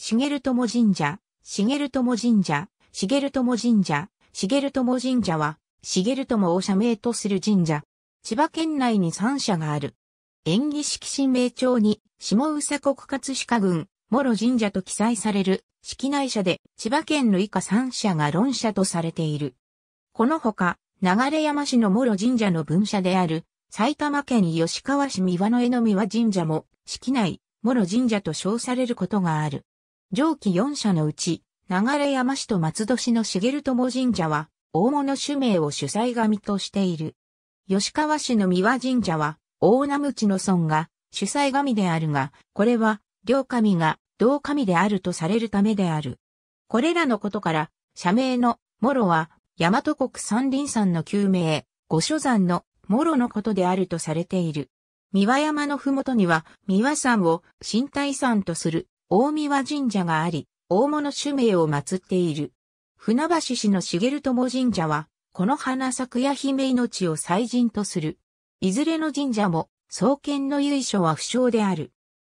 茂友神社、茂友神社、茂友神社、茂友神社は、茂友を社名とする神社。千葉県内に三社がある。演技式神明町に、下宇佐国葛飾郡、諸神社と記載される、式内社で、千葉県の以下三社が論社とされている。このほか、流山市の諸神社の分社である、埼玉県吉川市三輪の江の三輪神社も、式内、諸神社と称されることがある。上記4社のうち、流山市と松戸市の茂友神社は、大物主名を主催神としている。吉川市の三輪神社は、大名口の村が主催神であるが、これは、両神が同神であるとされるためである。これらのことから、社名の、諸は、大和国三林山の旧名、御所山の、諸のことであるとされている。三輪山のふもとには、三輪山を新体山とする大神神社があり、大物主名を祀っている。船橋市の茂友神社は、この花咲や姫命を祭神とする。いずれの神社も、創建の由緒は不詳である。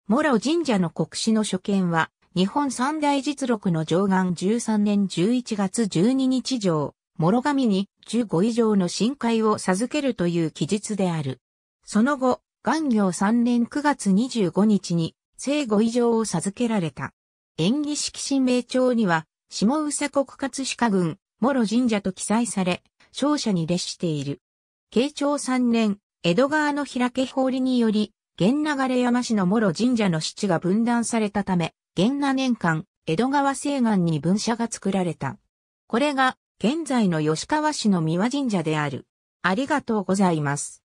モ神社の国史の所見は、日本三大実録の上岸13年11月12日上、諸神に15以上の深海を授けるという記述である。その後、元行3年9月25日に、生後以上を授けられた。演技式神明帳には、下宇佐国葛飾郡、諸神社と記載され、勝者に列している。慶長3年、江戸川の開け法理により、源流山市の諸神社の七が分断されたため、源那年間、江戸川西岸に分社が作られた。これが、現在の吉川市の三輪神社である。ありがとうございます。